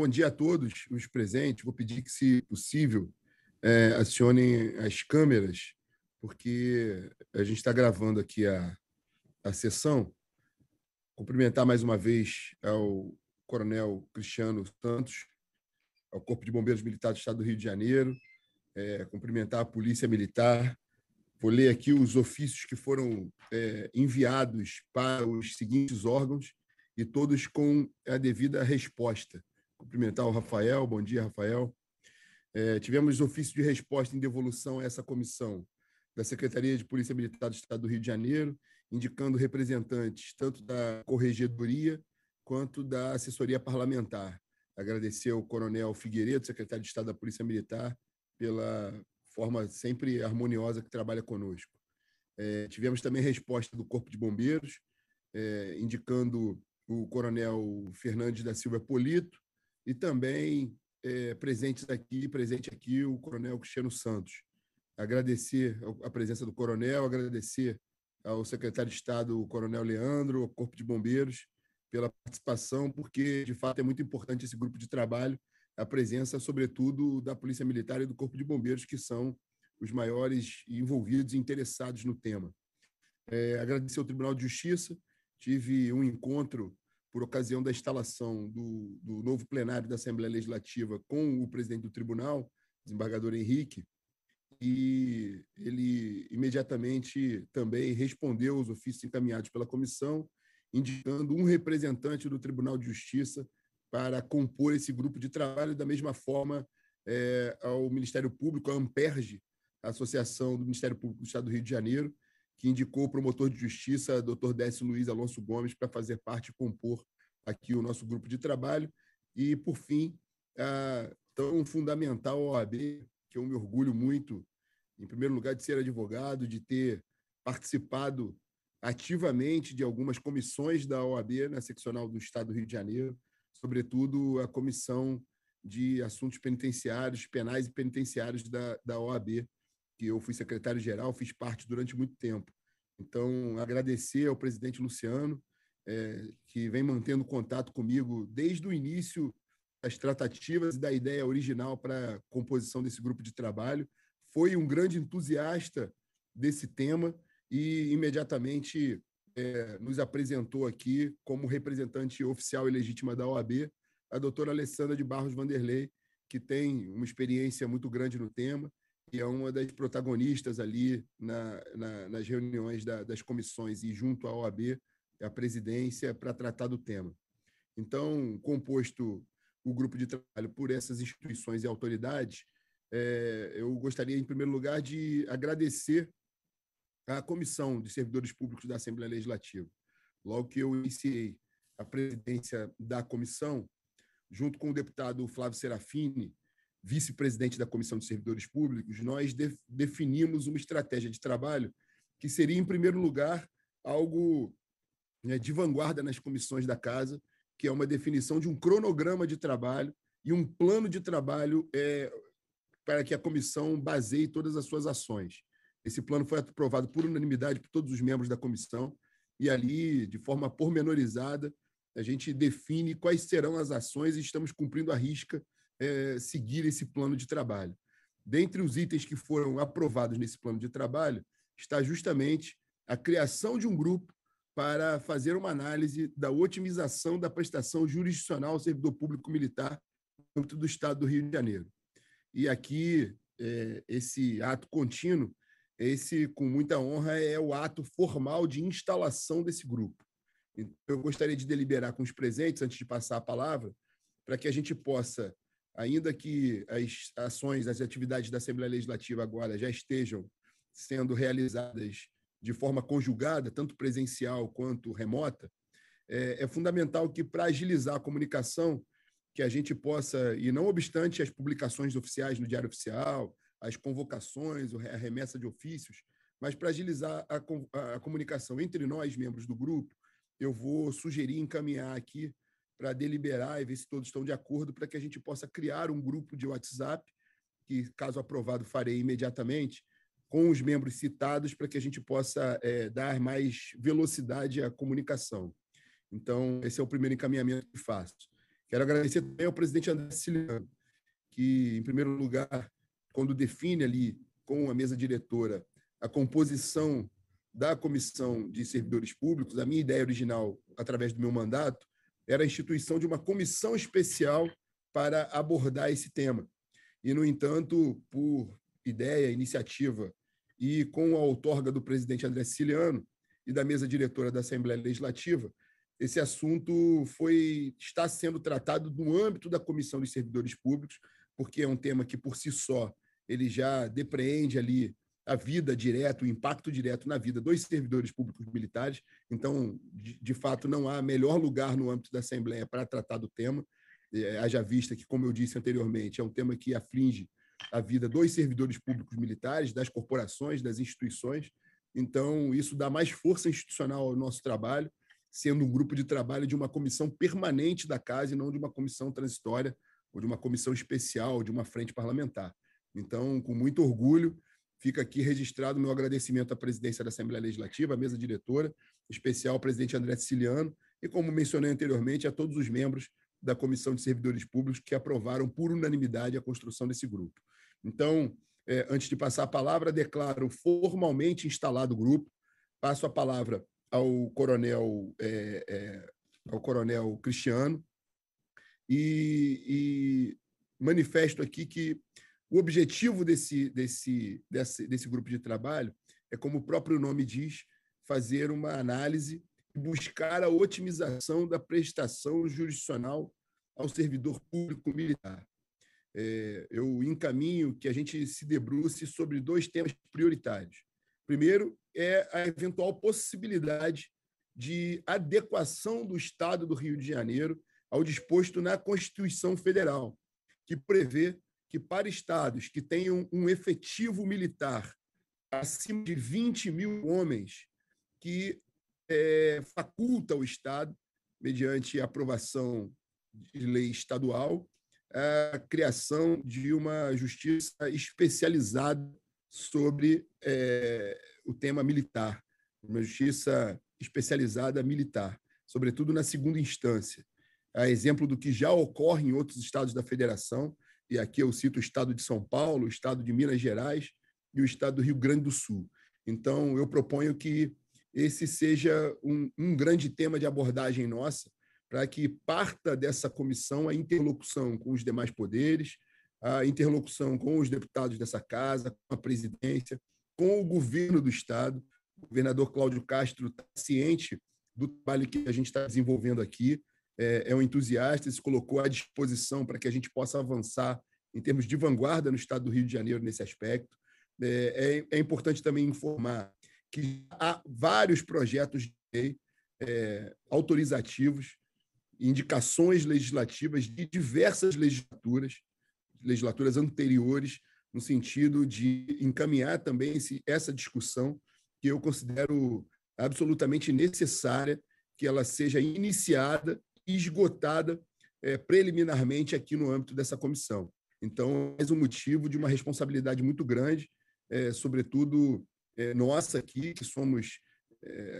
Bom dia a todos os presentes. Vou pedir que, se possível, é, acionem as câmeras, porque a gente está gravando aqui a, a sessão. Cumprimentar mais uma vez ao Coronel Cristiano Santos, ao Corpo de Bombeiros Militar do Estado do Rio de Janeiro, é, cumprimentar a Polícia Militar. Vou ler aqui os ofícios que foram é, enviados para os seguintes órgãos e todos com a devida resposta cumprimentar o Rafael. Bom dia, Rafael. É, tivemos ofício de resposta em devolução a essa comissão da Secretaria de Polícia Militar do Estado do Rio de Janeiro, indicando representantes tanto da Corregedoria quanto da Assessoria Parlamentar. Agradecer ao Coronel Figueiredo, secretário de Estado da Polícia Militar, pela forma sempre harmoniosa que trabalha conosco. É, tivemos também resposta do Corpo de Bombeiros, é, indicando o Coronel Fernandes da Silva Polito, e também é, presentes aqui, presente aqui o Coronel Cristiano Santos. Agradecer a presença do Coronel, agradecer ao secretário de Estado, o Coronel Leandro, ao Corpo de Bombeiros, pela participação, porque de fato é muito importante esse grupo de trabalho, a presença, sobretudo, da Polícia Militar e do Corpo de Bombeiros, que são os maiores envolvidos e interessados no tema. É, agradecer ao Tribunal de Justiça, tive um encontro por ocasião da instalação do, do novo plenário da Assembleia Legislativa com o presidente do tribunal, desembargador Henrique, e ele imediatamente também respondeu aos ofícios encaminhados pela comissão, indicando um representante do Tribunal de Justiça para compor esse grupo de trabalho, da mesma forma é, ao Ministério Público, a Amperge, a Associação do Ministério Público do Estado do Rio de Janeiro, que indicou o promotor de justiça, Dr. Décio Luiz Alonso Gomes, para fazer parte e compor aqui o nosso grupo de trabalho. E, por fim, a tão fundamental OAB, que eu me orgulho muito, em primeiro lugar, de ser advogado, de ter participado ativamente de algumas comissões da OAB na seccional do Estado do Rio de Janeiro, sobretudo a comissão de assuntos penitenciários, penais e penitenciários da, da OAB, que eu fui secretário-geral, fiz parte durante muito tempo. Então, agradecer ao presidente Luciano, é, que vem mantendo contato comigo desde o início das tratativas e da ideia original para a composição desse grupo de trabalho. Foi um grande entusiasta desse tema e imediatamente é, nos apresentou aqui como representante oficial e legítima da OAB a doutora Alessandra de Barros Vanderlei, que tem uma experiência muito grande no tema é uma das protagonistas ali na, na, nas reuniões da, das comissões e junto à OAB, a presidência, para tratar do tema. Então, composto o grupo de trabalho por essas instituições e autoridades, é, eu gostaria, em primeiro lugar, de agradecer à Comissão de Servidores Públicos da Assembleia Legislativa. Logo que eu iniciei a presidência da comissão, junto com o deputado Flávio Serafini, vice-presidente da Comissão de Servidores Públicos, nós de definimos uma estratégia de trabalho que seria, em primeiro lugar, algo né, de vanguarda nas comissões da Casa, que é uma definição de um cronograma de trabalho e um plano de trabalho é, para que a comissão baseie todas as suas ações. Esse plano foi aprovado por unanimidade por todos os membros da comissão e ali, de forma pormenorizada, a gente define quais serão as ações e estamos cumprindo a risca é, seguir esse plano de trabalho. Dentre os itens que foram aprovados nesse plano de trabalho está justamente a criação de um grupo para fazer uma análise da otimização da prestação jurisdicional ao servidor público militar no âmbito do Estado do Rio de Janeiro. E aqui, é, esse ato contínuo, esse, com muita honra, é o ato formal de instalação desse grupo. Então, eu gostaria de deliberar com os presentes, antes de passar a palavra, para que a gente possa ainda que as ações, as atividades da Assembleia Legislativa agora já estejam sendo realizadas de forma conjugada, tanto presencial quanto remota, é, é fundamental que, para agilizar a comunicação, que a gente possa, e não obstante as publicações oficiais no Diário Oficial, as convocações, a remessa de ofícios, mas para agilizar a, a, a comunicação entre nós, membros do grupo, eu vou sugerir encaminhar aqui para deliberar e ver se todos estão de acordo para que a gente possa criar um grupo de WhatsApp, que, caso aprovado, farei imediatamente, com os membros citados, para que a gente possa é, dar mais velocidade à comunicação. Então, esse é o primeiro encaminhamento que faço. Quero agradecer também ao presidente André que, em primeiro lugar, quando define ali com a mesa diretora a composição da comissão de servidores públicos, a minha ideia original, através do meu mandato, era a instituição de uma comissão especial para abordar esse tema. E, no entanto, por ideia, iniciativa e com a outorga do presidente André Siciliano e da mesa diretora da Assembleia Legislativa, esse assunto foi está sendo tratado no âmbito da Comissão dos Servidores Públicos, porque é um tema que por si só ele já depreende ali a vida direta, o impacto direto na vida dos servidores públicos militares. Então, de, de fato, não há melhor lugar no âmbito da Assembleia para tratar do tema, é, haja vista que, como eu disse anteriormente, é um tema que aflige a vida dos servidores públicos militares, das corporações, das instituições. Então, isso dá mais força institucional ao nosso trabalho, sendo um grupo de trabalho de uma comissão permanente da casa e não de uma comissão transitória ou de uma comissão especial, de uma frente parlamentar. Então, com muito orgulho, Fica aqui registrado o meu agradecimento à presidência da Assembleia Legislativa, à mesa diretora, especial ao presidente André Siciliano e, como mencionei anteriormente, a todos os membros da Comissão de Servidores Públicos que aprovaram por unanimidade a construção desse grupo. Então, é, antes de passar a palavra, declaro formalmente instalado o grupo. Passo a palavra ao coronel, é, é, ao coronel Cristiano e, e manifesto aqui que o objetivo desse, desse, desse, desse grupo de trabalho é, como o próprio nome diz, fazer uma análise e buscar a otimização da prestação jurisdicional ao servidor público militar. É, eu encaminho que a gente se debruce sobre dois temas prioritários. Primeiro é a eventual possibilidade de adequação do Estado do Rio de Janeiro ao disposto na Constituição Federal, que prevê que, para estados que tenham um efetivo militar acima de 20 mil homens, que é, faculta o Estado, mediante aprovação de lei estadual, a criação de uma justiça especializada sobre é, o tema militar, uma justiça especializada militar, sobretudo na segunda instância. A exemplo do que já ocorre em outros estados da federação, e aqui eu cito o estado de São Paulo, o estado de Minas Gerais e o estado do Rio Grande do Sul. Então, eu proponho que esse seja um, um grande tema de abordagem nossa, para que parta dessa comissão a interlocução com os demais poderes, a interlocução com os deputados dessa casa, com a presidência, com o governo do Estado. O governador Cláudio Castro está ciente do trabalho que a gente está desenvolvendo aqui, é, é um entusiasta e se colocou à disposição para que a gente possa avançar em termos de vanguarda no estado do Rio de Janeiro nesse aspecto. É, é, é importante também informar que há vários projetos de lei é, autorizativos, indicações legislativas de diversas legislaturas, legislaturas anteriores, no sentido de encaminhar também esse, essa discussão, que eu considero absolutamente necessária que ela seja iniciada esgotada é, preliminarmente aqui no âmbito dessa comissão. Então, é mais um motivo de uma responsabilidade muito grande, é, sobretudo é, nossa aqui, que somos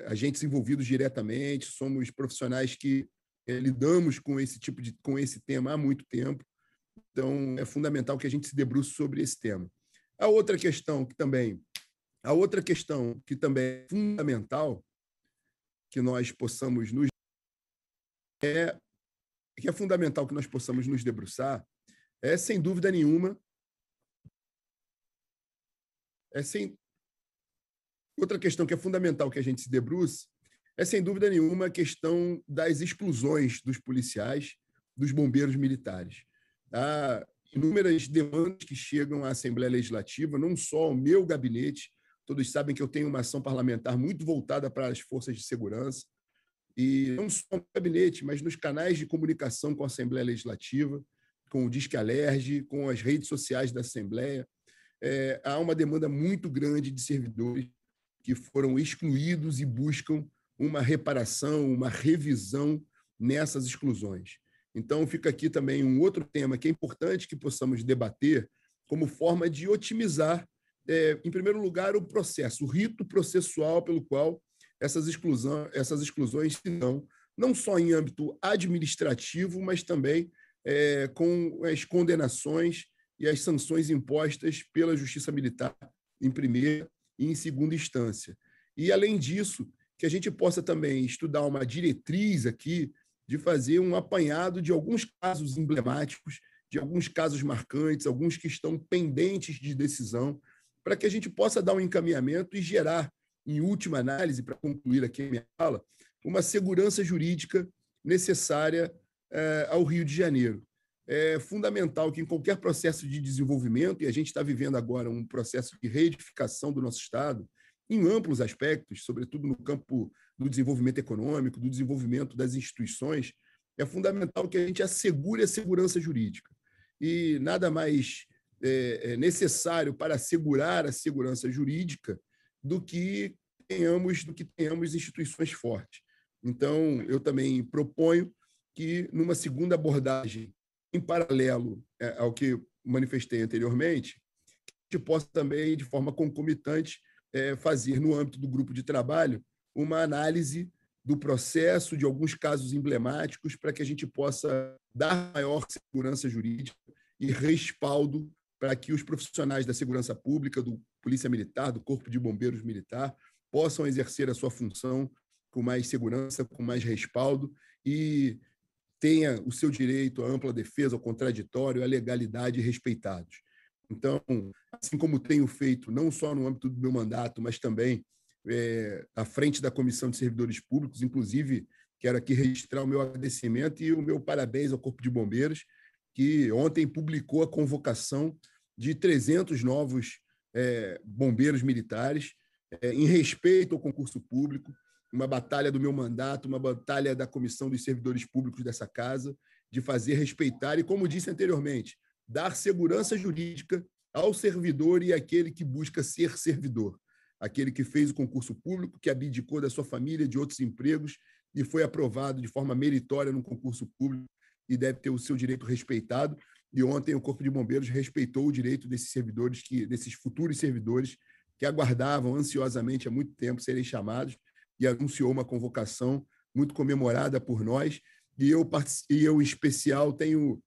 agentes envolvidos diretamente, somos profissionais que lidamos com esse tipo de com esse tema há muito tempo. Então, é fundamental que a gente se debruce sobre esse tema. A outra questão que também a outra questão que também é fundamental que nós possamos nos é que é fundamental que nós possamos nos debruçar é sem dúvida nenhuma é sem outra questão que é fundamental que a gente se debruce é sem dúvida nenhuma a questão das exclusões dos policiais, dos bombeiros militares. Há inúmeras demandas que chegam à Assembleia Legislativa, não só ao meu gabinete, todos sabem que eu tenho uma ação parlamentar muito voltada para as forças de segurança, e não só no gabinete, mas nos canais de comunicação com a Assembleia Legislativa, com o Disque Alerge, com as redes sociais da Assembleia. É, há uma demanda muito grande de servidores que foram excluídos e buscam uma reparação, uma revisão nessas exclusões. Então, fica aqui também um outro tema que é importante que possamos debater como forma de otimizar, é, em primeiro lugar, o processo, o rito processual pelo qual essas, exclusão, essas exclusões se não, não só em âmbito administrativo, mas também é, com as condenações e as sanções impostas pela Justiça Militar em primeira e em segunda instância. E, além disso, que a gente possa também estudar uma diretriz aqui de fazer um apanhado de alguns casos emblemáticos, de alguns casos marcantes, alguns que estão pendentes de decisão, para que a gente possa dar um encaminhamento e gerar em última análise, para concluir aqui a minha fala, uma segurança jurídica necessária eh, ao Rio de Janeiro. É fundamental que em qualquer processo de desenvolvimento, e a gente está vivendo agora um processo de reedificação do nosso Estado, em amplos aspectos, sobretudo no campo do desenvolvimento econômico, do desenvolvimento das instituições, é fundamental que a gente assegure a segurança jurídica. E nada mais eh, é, necessário para assegurar a segurança jurídica do que tenhamos, do que tenhamos instituições fortes. Então, eu também proponho que, numa segunda abordagem, em paralelo é, ao que manifestei anteriormente, que possa também, de forma concomitante, é, fazer, no âmbito do grupo de trabalho, uma análise do processo, de alguns casos emblemáticos, para que a gente possa dar maior segurança jurídica e respaldo para que os profissionais da segurança pública, do Polícia Militar, do Corpo de Bombeiros Militar, possam exercer a sua função com mais segurança, com mais respaldo e tenha o seu direito à ampla defesa, ao contraditório, à legalidade respeitados. Então, assim como tenho feito, não só no âmbito do meu mandato, mas também é, à frente da Comissão de Servidores Públicos, inclusive quero aqui registrar o meu agradecimento e o meu parabéns ao Corpo de Bombeiros, que ontem publicou a convocação de 300 novos é, bombeiros militares, é, em respeito ao concurso público, uma batalha do meu mandato, uma batalha da Comissão dos Servidores Públicos dessa casa, de fazer respeitar e, como disse anteriormente, dar segurança jurídica ao servidor e àquele que busca ser servidor, aquele que fez o concurso público, que abdicou da sua família, de outros empregos e foi aprovado de forma meritória no concurso público e deve ter o seu direito respeitado. E ontem o Corpo de Bombeiros respeitou o direito desses servidores, que, desses futuros servidores que aguardavam ansiosamente há muito tempo serem chamados e anunciou uma convocação muito comemorada por nós. E eu, e eu em especial, tenho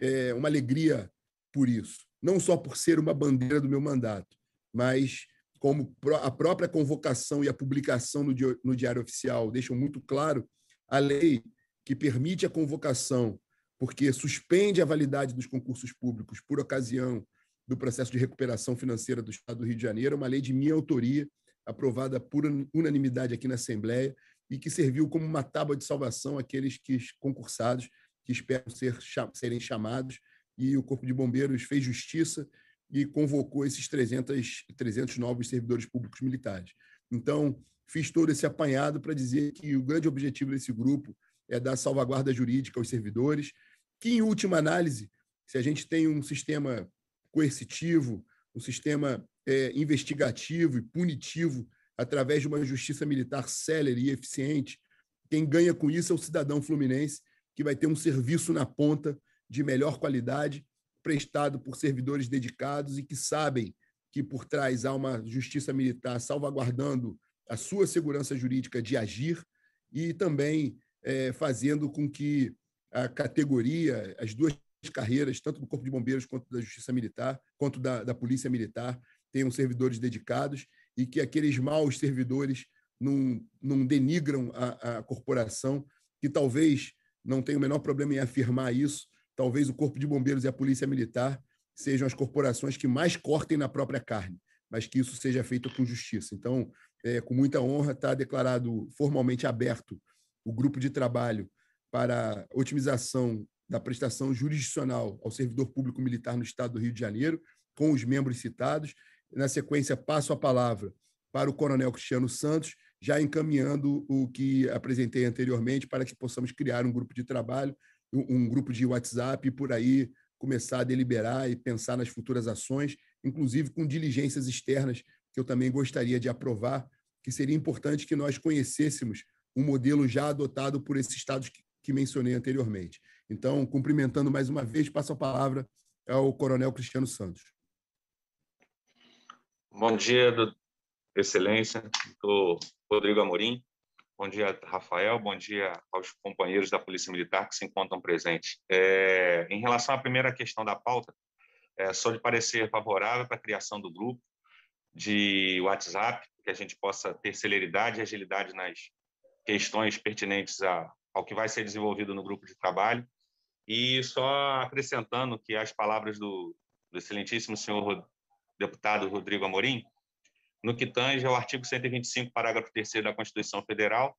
é, uma alegria por isso. Não só por ser uma bandeira do meu mandato, mas como a própria convocação e a publicação no Diário Oficial deixam muito claro, a lei que permite a convocação porque suspende a validade dos concursos públicos por ocasião do processo de recuperação financeira do Estado do Rio de Janeiro, uma lei de minha autoria, aprovada por unanimidade aqui na Assembleia, e que serviu como uma tábua de salvação àqueles que, concursados que esperam ser, serem chamados. E o Corpo de Bombeiros fez justiça e convocou esses 300, 300 novos servidores públicos militares. Então, fiz todo esse apanhado para dizer que o grande objetivo desse grupo é dar salvaguarda jurídica aos servidores, que, em última análise, se a gente tem um sistema coercitivo, um sistema é, investigativo e punitivo através de uma justiça militar célere e eficiente, quem ganha com isso é o cidadão fluminense, que vai ter um serviço na ponta de melhor qualidade, prestado por servidores dedicados e que sabem que por trás há uma justiça militar salvaguardando a sua segurança jurídica de agir e também é, fazendo com que a categoria, as duas carreiras, tanto do Corpo de Bombeiros quanto da Justiça Militar, quanto da, da Polícia Militar, tenham servidores dedicados e que aqueles maus servidores não, não denigram a, a corporação, que talvez não tenha o menor problema em afirmar isso, talvez o Corpo de Bombeiros e a Polícia Militar sejam as corporações que mais cortem na própria carne, mas que isso seja feito com justiça. Então, é, com muita honra, está declarado formalmente aberto o grupo de trabalho para otimização da prestação jurisdicional ao servidor público militar no Estado do Rio de Janeiro, com os membros citados. Na sequência, passo a palavra para o Coronel Cristiano Santos, já encaminhando o que apresentei anteriormente para que possamos criar um grupo de trabalho, um grupo de WhatsApp e por aí começar a deliberar e pensar nas futuras ações, inclusive com diligências externas que eu também gostaria de aprovar, que seria importante que nós conhecêssemos um modelo já adotado por esses estados que que mencionei anteriormente. Então, cumprimentando mais uma vez, passo a palavra ao Coronel Cristiano Santos. Bom dia, Excelência, do Rodrigo Amorim. Bom dia, Rafael. Bom dia aos companheiros da Polícia Militar que se encontram presentes. É, em relação à primeira questão da pauta, é, sou de parecer favorável para a criação do grupo de WhatsApp, que a gente possa ter celeridade e agilidade nas questões pertinentes à ao que vai ser desenvolvido no grupo de trabalho. E só acrescentando que as palavras do, do excelentíssimo senhor deputado Rodrigo Amorim, no que tange ao artigo 125, parágrafo 3 da Constituição Federal,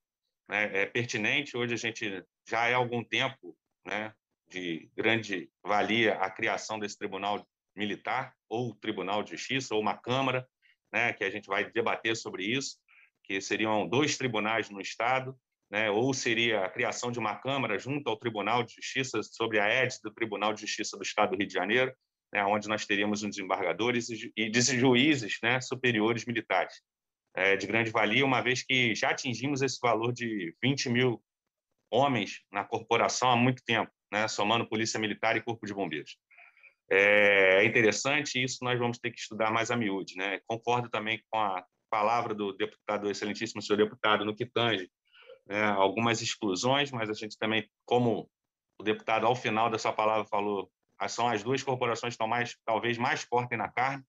né, é pertinente. Hoje a gente já é algum tempo né, de grande valia a criação desse tribunal militar, ou tribunal de justiça, ou uma Câmara, né, que a gente vai debater sobre isso, que seriam dois tribunais no Estado, né, ou seria a criação de uma Câmara junto ao Tribunal de Justiça, sobre a EDS do Tribunal de Justiça do Estado do Rio de Janeiro, né, onde nós teríamos um desembargadores e juízes né, superiores militares, é, de grande valia, uma vez que já atingimos esse valor de 20 mil homens na corporação há muito tempo, né, somando Polícia Militar e Corpo de Bombeiros. É, é interessante isso, nós vamos ter que estudar mais a miúde. Né. Concordo também com a palavra do deputado, excelentíssimo senhor deputado, no que tange né, algumas exclusões, mas a gente também, como o deputado ao final dessa palavra falou, ah, são as duas corporações que estão mais, talvez mais fortes na carne,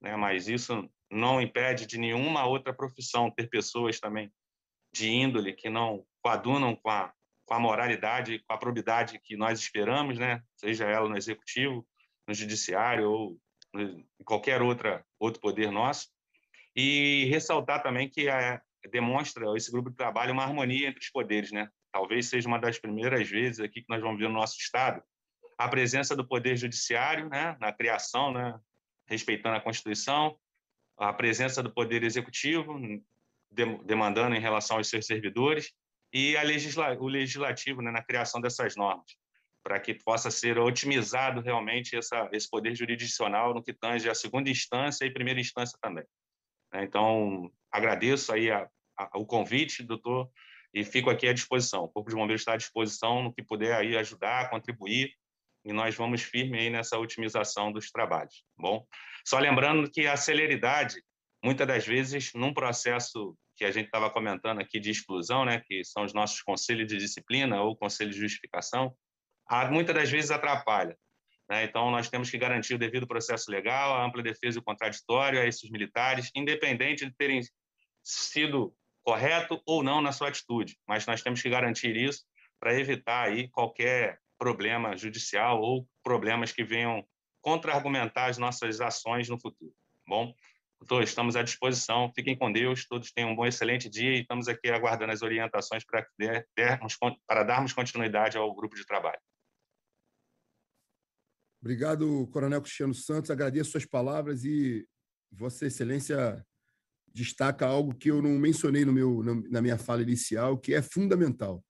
né, mas isso não impede de nenhuma outra profissão ter pessoas também de índole que não coadunam com a, com a moralidade, com a probidade que nós esperamos, né, seja ela no executivo, no judiciário ou em qualquer outra, outro poder nosso. E ressaltar também que a, demonstra esse grupo de trabalho uma harmonia entre os poderes, né? Talvez seja uma das primeiras vezes aqui que nós vamos ver no nosso estado a presença do poder judiciário, né, na criação, né, respeitando a Constituição, a presença do poder executivo demandando em relação aos seus servidores e legisla, o legislativo, né, na criação dessas normas, para que possa ser otimizado realmente essa, esse poder jurisdicional no que tange a segunda instância e primeira instância também. Né? Então, agradeço aí a, o convite, doutor, e fico aqui à disposição. O Corpo de Bombeiros está à disposição no que puder aí ajudar, contribuir, e nós vamos firme aí nessa otimização dos trabalhos, tá bom? Só lembrando que a celeridade, muitas das vezes, num processo que a gente estava comentando aqui de exclusão, né, que são os nossos conselhos de disciplina ou conselhos de justificação, muitas das vezes atrapalha. Né? Então, nós temos que garantir o devido processo legal, a ampla defesa e o contraditório a esses militares, independente de terem sido correto ou não na sua atitude, mas nós temos que garantir isso para evitar aí qualquer problema judicial ou problemas que venham contra-argumentar as nossas ações no futuro. Tá bom, doutor, estamos à disposição. Fiquem com Deus, todos tenham um bom, excelente dia e estamos aqui aguardando as orientações para, dermos, para darmos continuidade ao grupo de trabalho. Obrigado, Coronel Cristiano Santos. Agradeço suas palavras e Vossa Excelência destaca algo que eu não mencionei no meu, na minha fala inicial, que é fundamental.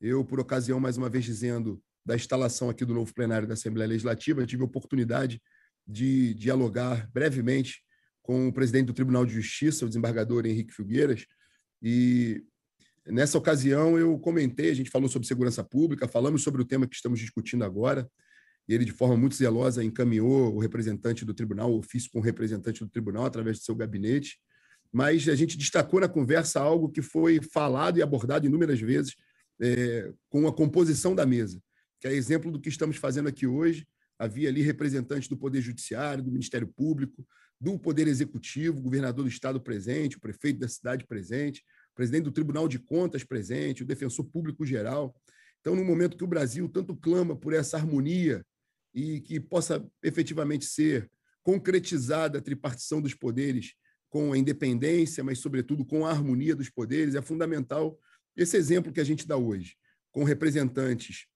Eu, por ocasião, mais uma vez dizendo da instalação aqui do novo plenário da Assembleia Legislativa, tive a oportunidade de dialogar brevemente com o presidente do Tribunal de Justiça, o desembargador Henrique Filgueiras, e nessa ocasião eu comentei, a gente falou sobre segurança pública, falamos sobre o tema que estamos discutindo agora, e ele, de forma muito zelosa, encaminhou o representante do tribunal, o ofício com o representante do tribunal, através do seu gabinete, mas a gente destacou na conversa algo que foi falado e abordado inúmeras vezes é, com a composição da mesa, que é exemplo do que estamos fazendo aqui hoje. Havia ali representantes do Poder Judiciário, do Ministério Público, do Poder Executivo, governador do Estado presente, o prefeito da cidade presente, presidente do Tribunal de Contas presente, o defensor público geral. Então, no momento que o Brasil tanto clama por essa harmonia e que possa efetivamente ser concretizada a tripartição dos poderes com a independência, mas, sobretudo, com a harmonia dos poderes, é fundamental esse exemplo que a gente dá hoje, com representantes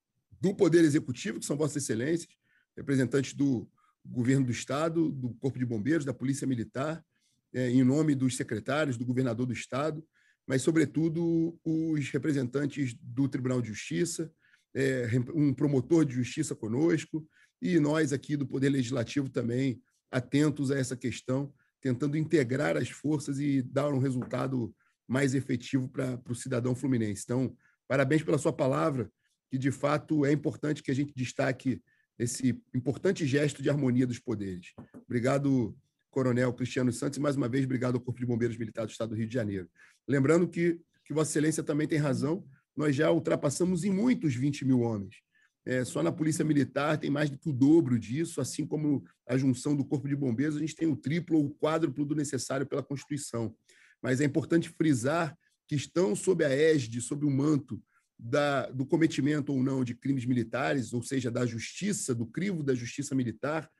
do Poder Executivo, que são Vossas Excelências, representantes do Governo do Estado, do Corpo de Bombeiros, da Polícia Militar, é, em nome dos secretários, do governador do Estado, mas, sobretudo, os representantes do Tribunal de Justiça, é, um promotor de justiça conosco, e nós aqui do Poder Legislativo também atentos a essa questão tentando integrar as forças e dar um resultado mais efetivo para o cidadão fluminense. Então, parabéns pela sua palavra, que de fato é importante que a gente destaque esse importante gesto de harmonia dos poderes. Obrigado, Coronel Cristiano Santos, e mais uma vez, obrigado ao Corpo de Bombeiros Militar do Estado do Rio de Janeiro. Lembrando que, que Vossa Excelência também tem razão, nós já ultrapassamos em muitos 20 mil homens. É, só na Polícia Militar tem mais do que o dobro disso, assim como a junção do Corpo de Bombeiros, a gente tem o triplo ou o quádruplo do necessário pela Constituição. Mas é importante frisar que estão sob a égide, sob o manto da, do cometimento ou não de crimes militares, ou seja, da justiça, do crivo da justiça militar,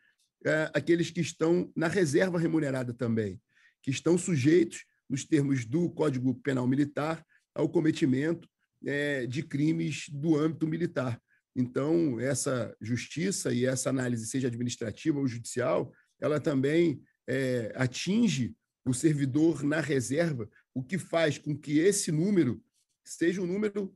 é, aqueles que estão na reserva remunerada também, que estão sujeitos, nos termos do Código Penal Militar, ao cometimento é, de crimes do âmbito militar então, essa justiça e essa análise, seja administrativa ou judicial, ela também é, atinge o servidor na reserva, o que faz com que esse número seja um número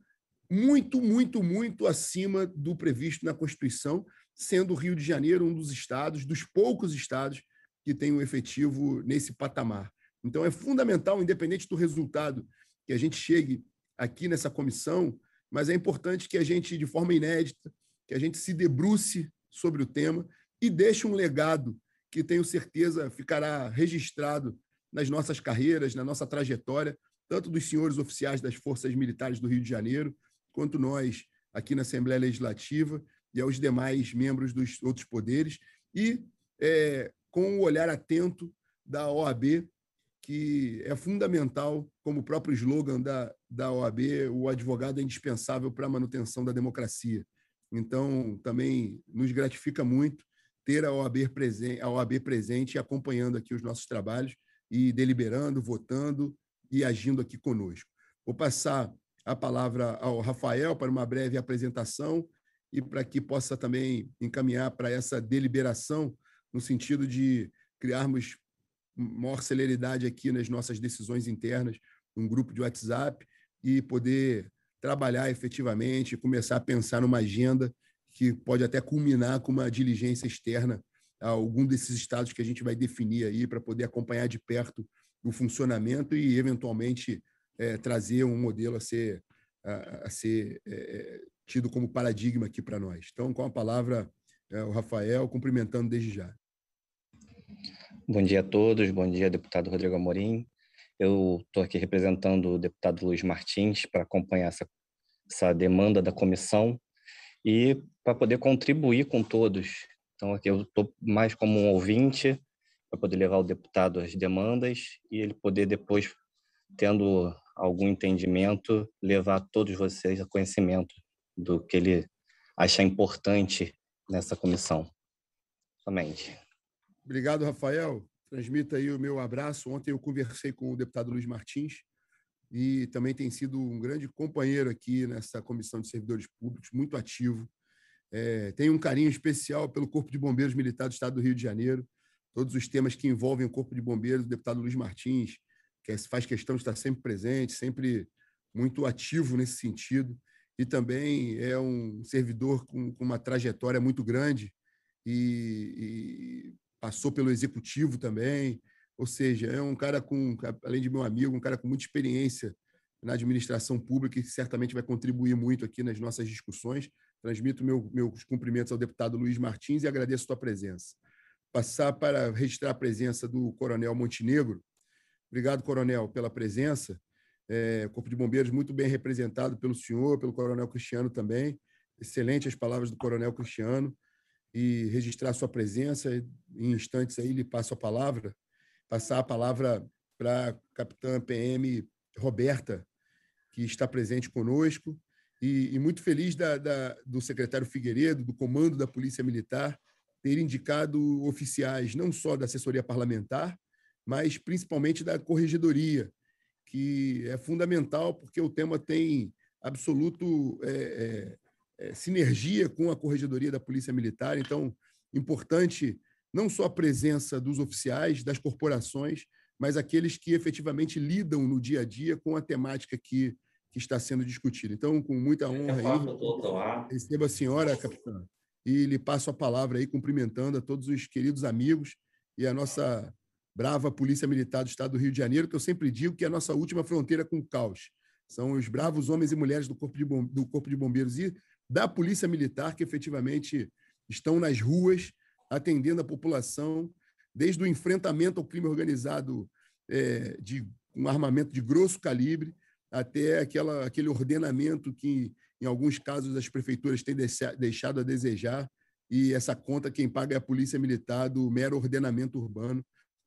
muito, muito, muito acima do previsto na Constituição, sendo o Rio de Janeiro um dos estados, dos poucos estados que tem um efetivo nesse patamar. Então, é fundamental, independente do resultado que a gente chegue aqui nessa comissão, mas é importante que a gente, de forma inédita, que a gente se debruce sobre o tema e deixe um legado que tenho certeza ficará registrado nas nossas carreiras, na nossa trajetória, tanto dos senhores oficiais das Forças Militares do Rio de Janeiro, quanto nós aqui na Assembleia Legislativa e aos demais membros dos outros poderes, e é, com o olhar atento da OAB que é fundamental, como o próprio slogan da, da OAB, o advogado é indispensável para a manutenção da democracia. Então, também nos gratifica muito ter a OAB, presen a OAB presente e acompanhando aqui os nossos trabalhos e deliberando, votando e agindo aqui conosco. Vou passar a palavra ao Rafael para uma breve apresentação e para que possa também encaminhar para essa deliberação no sentido de criarmos maior celeridade aqui nas nossas decisões internas, um grupo de WhatsApp, e poder trabalhar efetivamente, começar a pensar numa agenda que pode até culminar com uma diligência externa a algum desses estados que a gente vai definir aí para poder acompanhar de perto o funcionamento e eventualmente é, trazer um modelo a ser a, a ser é, é tido como paradigma aqui para nós. Então, com a palavra é, o Rafael, cumprimentando desde já. Bom dia a todos, bom dia, deputado Rodrigo Amorim. Eu estou aqui representando o deputado Luiz Martins para acompanhar essa, essa demanda da comissão e para poder contribuir com todos. Então, aqui eu estou mais como um ouvinte para poder levar o deputado as demandas e ele poder depois, tendo algum entendimento, levar todos vocês a conhecimento do que ele achar importante nessa comissão. Somente. Obrigado, Rafael. Transmita aí o meu abraço. Ontem eu conversei com o deputado Luiz Martins e também tem sido um grande companheiro aqui nessa comissão de servidores públicos, muito ativo. É, tenho um carinho especial pelo Corpo de Bombeiros Militar do Estado do Rio de Janeiro. Todos os temas que envolvem o Corpo de Bombeiros, o deputado Luiz Martins, que é, faz questão de estar sempre presente, sempre muito ativo nesse sentido, e também é um servidor com, com uma trajetória muito grande e, passou pelo executivo também, ou seja, é um cara com, além de meu amigo, um cara com muita experiência na administração pública e certamente vai contribuir muito aqui nas nossas discussões. Transmito meu, meus cumprimentos ao deputado Luiz Martins e agradeço a sua presença. Passar para registrar a presença do Coronel Montenegro. Obrigado, Coronel, pela presença. É, Corpo de Bombeiros muito bem representado pelo senhor, pelo Coronel Cristiano também. Excelente as palavras do Coronel Cristiano e registrar sua presença. Em instantes aí lhe passo a palavra, passar a palavra para a capitã PM Roberta, que está presente conosco, e, e muito feliz da, da, do secretário Figueiredo, do comando da Polícia Militar, ter indicado oficiais não só da assessoria parlamentar, mas principalmente da corregedoria, que é fundamental porque o tema tem absoluto é, é, é, sinergia com a Corregedoria da Polícia Militar. Então, importante não só a presença dos oficiais, das corporações, mas aqueles que efetivamente lidam no dia a dia com a temática que, que está sendo discutida. Então, com muita honra, aí, recebo a senhora, capitã, e lhe passo a palavra aí, cumprimentando a todos os queridos amigos e a nossa brava Polícia Militar do Estado do Rio de Janeiro, que eu sempre digo que é a nossa última fronteira com o caos. São os bravos homens e mulheres do Corpo de, Bom... do corpo de Bombeiros e da Polícia Militar, que efetivamente estão nas ruas atendendo a população, desde o enfrentamento ao crime organizado é, de um armamento de grosso calibre até aquela, aquele ordenamento que, em alguns casos, as prefeituras têm deixado a desejar, e essa conta quem paga é a Polícia Militar do mero ordenamento urbano,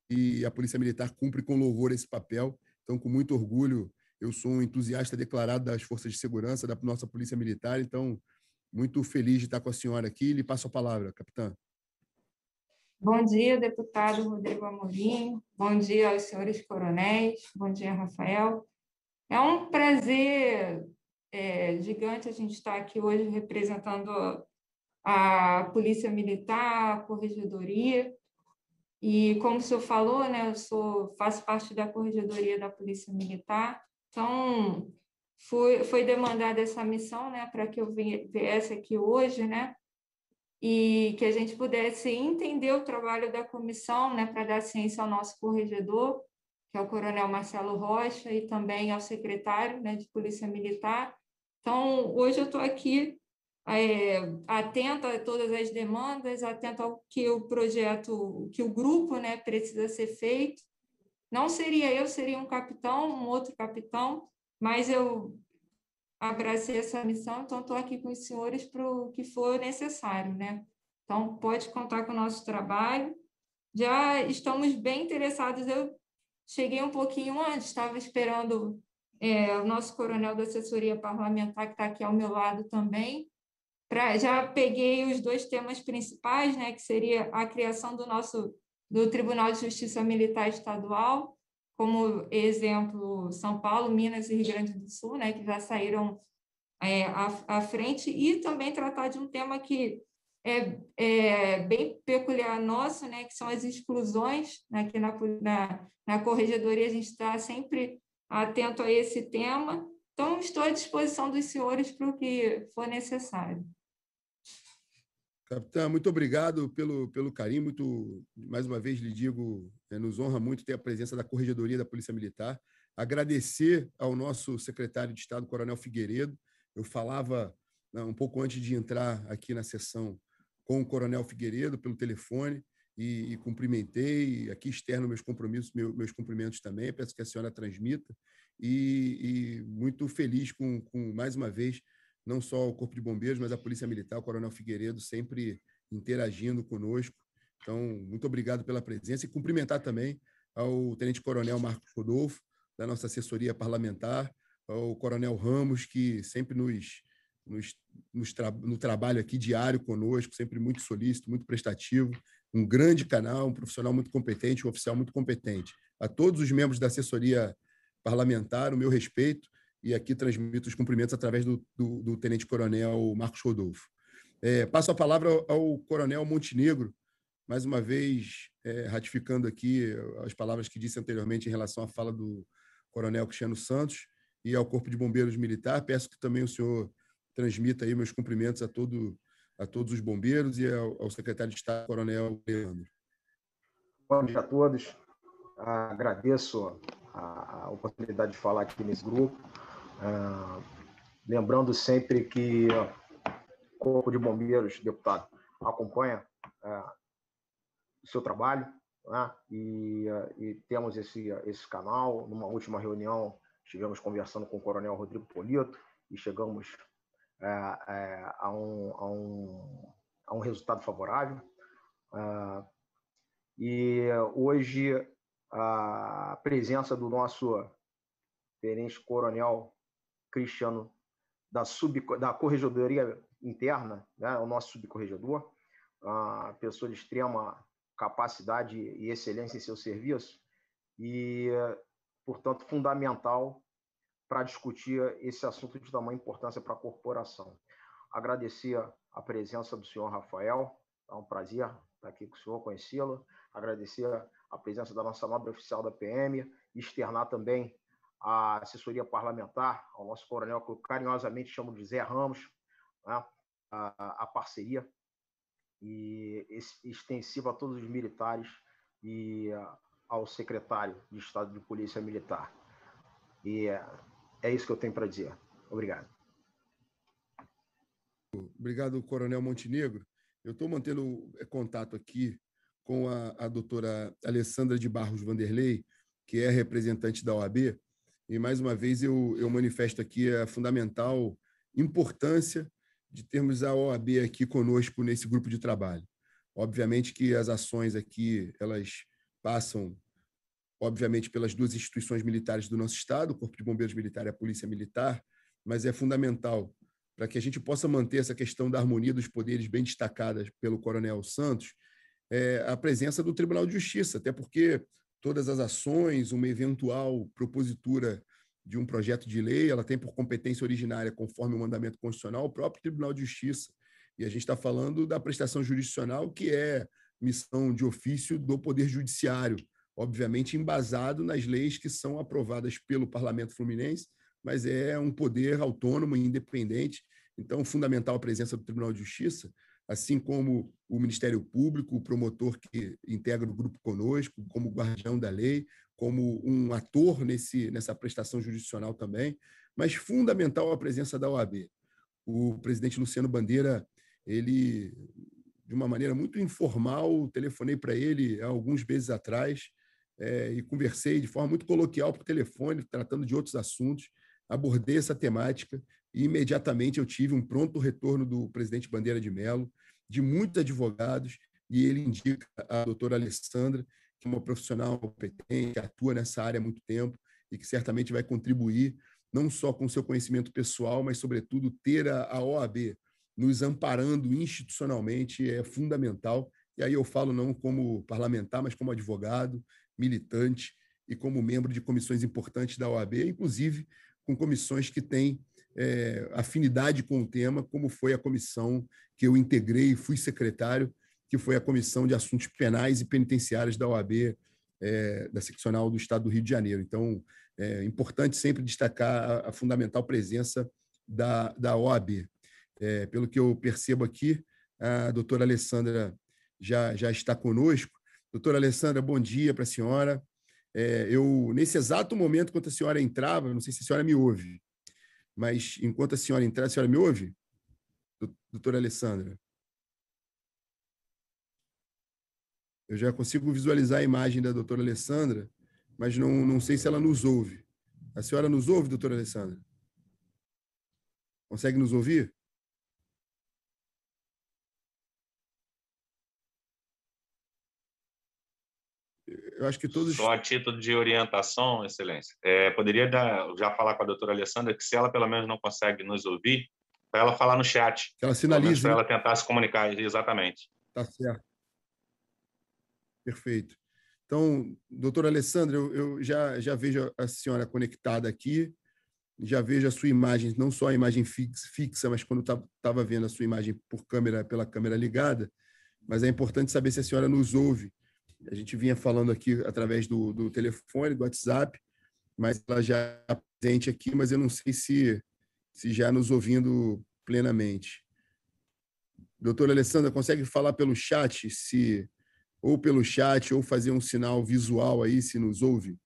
e a Polícia Militar cumpre com louvor esse papel. Então, com muito orgulho, eu sou um entusiasta declarado das forças de segurança da nossa Polícia Militar, então muito feliz de estar com a senhora aqui. Lhe passo a palavra, capitã. Bom dia, deputado Rodrigo Amorim. Bom dia aos senhores coronéis. Bom dia, Rafael. É um prazer é, gigante a gente estar aqui hoje representando a Polícia Militar, a Corregedoria. E, como o senhor falou, né, eu sou, faço parte da Corregedoria da Polícia Militar. Então, foi, foi demandada essa missão, né, para que eu viesse aqui hoje, né, e que a gente pudesse entender o trabalho da comissão, né, para dar ciência ao nosso corregedor, que é o Coronel Marcelo Rocha, e também ao secretário, né, de Polícia Militar. Então, hoje eu estou aqui é, atenta a todas as demandas, atenta ao que o projeto, que o grupo, né, precisa ser feito. Não seria eu, seria um capitão, um outro capitão, mas eu abracei essa missão, então estou aqui com os senhores para o que for necessário, né? Então, pode contar com o nosso trabalho. Já estamos bem interessados. Eu cheguei um pouquinho antes, estava esperando é, o nosso coronel da assessoria parlamentar, que está aqui ao meu lado também. Pra, já peguei os dois temas principais, né, que seria a criação do nosso do Tribunal de Justiça Militar Estadual como exemplo São Paulo, Minas e Rio Grande do Sul, né, que já saíram é, à, à, frente, e também tratar de um tema que é, é, bem peculiar nosso, né, que são as exclusões. Né, que na, na, na corregedoria a gente está sempre atento a esse tema. Então, estou à disposição dos senhores para o que for necessário. Capitão, muito obrigado pelo, pelo carinho. Muito, mais uma vez lhe digo, né, nos honra muito ter a presença da Corregedoria da Polícia Militar. Agradecer ao nosso secretário de Estado, Coronel Figueiredo. Eu falava né, um pouco antes de entrar aqui na sessão com o Coronel Figueiredo pelo telefone e, e cumprimentei. aqui externo meus compromissos, meu, meus cumprimentos também. Peço que a senhora transmita. E, e muito feliz com, com mais uma vez não só o Corpo de Bombeiros, mas a Polícia Militar, o Coronel Figueiredo, sempre interagindo conosco. Então, muito obrigado pela presença e cumprimentar também ao Tenente Coronel Marcos Rodolfo, da nossa assessoria parlamentar, ao Coronel Ramos, que sempre nos, nos, nos tra no trabalho aqui diário conosco, sempre muito solícito, muito prestativo, um grande canal, um profissional muito competente, um oficial muito competente. A todos os membros da assessoria parlamentar, o meu respeito, e aqui transmito os cumprimentos através do, do, do tenente-coronel Marcos Rodolfo. É, passo a palavra ao, coronel Montenegro, mais uma vez é, ratificando aqui as palavras que disse anteriormente em relação à fala do coronel Cristiano Santos e ao Corpo de Bombeiros Militar. Peço que também o senhor transmita aí meus cumprimentos a, todo, a todos os bombeiros e ao, ao secretário de Estado, coronel Leandro. Bom dia a todos. Agradeço a oportunidade de falar aqui nesse grupo. Ah, lembrando sempre que o Corpo de Bombeiros, deputado, acompanha ah, o seu trabalho né? e, ah, e, temos esse, esse canal. Numa última reunião, estivemos conversando com o Coronel Rodrigo Polito e chegamos eh, a, um, a, um, a um resultado favorável. e hoje a presença do nosso tenente coronel Cristiano da, sub, da corregedoria interna, né, o nosso subcorregedor, a pessoa de extrema capacidade e excelência em seu serviço, e, portanto, fundamental para discutir esse assunto de tamanha importância para a corporação. Agradecer a presença do senhor Rafael, é um prazer estar aqui com o senhor, conhecê-lo, agradecer a presença da nossa nobre oficial da PM, externar também a assessoria parlamentar, ao nosso coronel, que eu carinhosamente chamo de Zé Ramos, né? a, a, parceria e extensiva a todos os militares e ao secretário de Estado de Polícia Militar. E é, é isso que eu tenho para dizer. Obrigado. Obrigado, Coronel Montenegro. Eu estou mantendo contato aqui com a, a doutora Alessandra de Barros Vanderlei, que é representante da OAB, e, mais uma vez, eu, eu manifesto aqui a fundamental importância de termos a OAB aqui conosco nesse grupo de trabalho. Obviamente que as ações aqui, elas passam, obviamente, pelas duas instituições militares do nosso Estado, o Corpo de Bombeiros Militar e a Polícia Militar, mas é fundamental para que a gente possa manter essa questão da harmonia dos poderes bem destacada pelo Coronel Santos, é, a presença do Tribunal de Justiça, até porque todas as ações, uma eventual propositura de um projeto de lei, ela tem por competência originária, conforme o mandamento constitucional, o próprio Tribunal de Justiça. E a gente está falando da prestação jurisdicional, que é missão de ofício do Poder Judiciário, obviamente embasado nas leis que são aprovadas pelo Parlamento Fluminense, mas é um poder autônomo e independente. Então, fundamental a presença do Tribunal de Justiça, assim como o Ministério Público, o promotor que integra o grupo conosco, como guardião da lei, como um ator nesse, nessa prestação judicial também, mas fundamental a presença da OAB. O presidente Luciano Bandeira, ele, de uma maneira muito informal, telefonei para ele alguns meses atrás é, e conversei de forma muito coloquial por telefone, tratando de outros assuntos, abordei essa temática e imediatamente eu tive um pronto retorno do presidente Bandeira de Mello, de muitos advogados, e ele indica a doutora Alessandra, que é uma profissional competente, que atua nessa área há muito tempo e que certamente vai contribuir não só com seu conhecimento pessoal, mas, sobretudo, ter a OAB nos amparando institucionalmente é fundamental. E aí eu falo não como parlamentar, mas como advogado, militante e como membro de comissões importantes da OAB, inclusive com comissões que têm é, afinidade com o tema, como foi a comissão que eu integrei e fui secretário, que foi a Comissão de Assuntos Penais e Penitenciários da OAB, é, da Seccional do Estado do Rio de Janeiro. Então, é importante sempre destacar a, a fundamental presença da, da OAB. É, pelo que eu percebo aqui, a doutora Alessandra já, já está conosco. Doutora Alessandra, bom dia para a senhora. É, eu, nesse exato momento, quando a senhora entrava, não sei se a senhora me ouve, mas enquanto a senhora entrar, a senhora me ouve? Doutora Alessandra? Eu já consigo visualizar a imagem da doutora Alessandra, mas não, não sei se ela nos ouve. A senhora nos ouve, doutora Alessandra? Consegue nos ouvir? eu acho que todos. Só a título de orientação, Excelência. É, poderia dar, já falar com a doutora Alessandra que, se ela pelo menos não consegue nos ouvir, para ela falar no chat. Que ela sinalize. Para né? ela tentar se comunicar, exatamente. Tá certo. Perfeito. Então, doutora Alessandra, eu, eu já, já vejo a senhora conectada aqui, já vejo a sua imagem, não só a imagem fixa, mas quando estava vendo a sua imagem por câmera, pela câmera ligada, mas é importante saber se a senhora nos ouve a gente vinha falando aqui através do, do telefone, do WhatsApp, mas ela já está presente aqui, mas eu não sei se, se já nos ouvindo plenamente. Doutora Alessandra, consegue falar pelo chat, se ou pelo chat, ou fazer um sinal visual aí, se nos ouve?